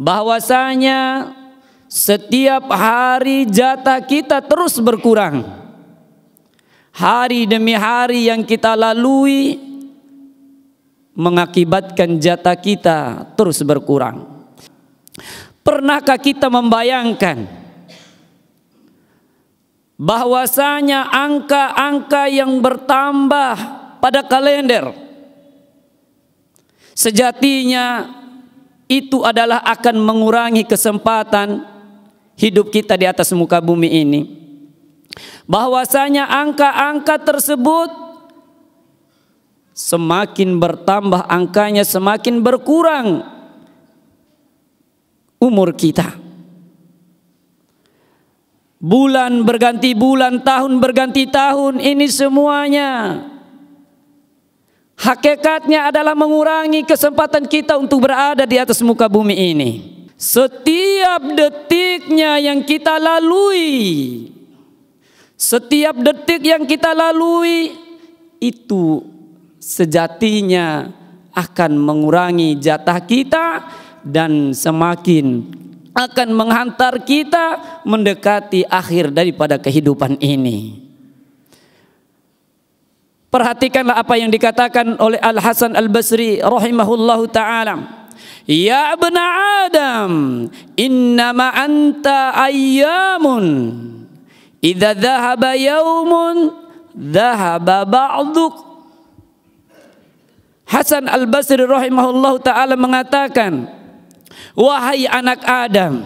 Bahwasanya setiap hari jatah kita terus berkurang. Hari demi hari yang kita lalui mengakibatkan jatah kita terus berkurang. Pernahkah kita membayangkan bahwasanya angka-angka yang bertambah pada kalender Sejatinya itu adalah akan mengurangi kesempatan hidup kita di atas muka bumi ini. Bahwasanya angka-angka tersebut semakin bertambah angkanya semakin berkurang umur kita. Bulan berganti bulan, tahun berganti tahun, ini semuanya Hakikatnya adalah mengurangi kesempatan kita untuk berada di atas muka bumi ini. Setiap detiknya yang kita lalui, setiap detik yang kita lalui itu sejatinya akan mengurangi jatah kita dan semakin akan menghantar kita mendekati akhir daripada kehidupan ini. Perhatikanlah apa yang dikatakan oleh Al Hasan Al Basri rahimahullahu taala. Ya bena Adam, Inna ma anta ayyamun. Idza dhahaba yaumun dhahaba ba'duk. Hasan Al Basri rahimahullahu taala mengatakan, wahai anak Adam,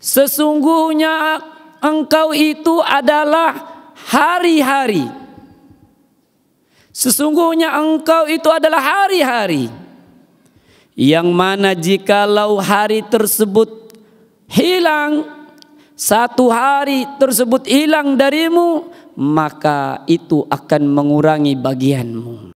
sesungguhnya engkau itu adalah hari-hari Sesungguhnya engkau itu adalah hari-hari yang mana jikalau hari tersebut hilang, satu hari tersebut hilang darimu, maka itu akan mengurangi bagianmu.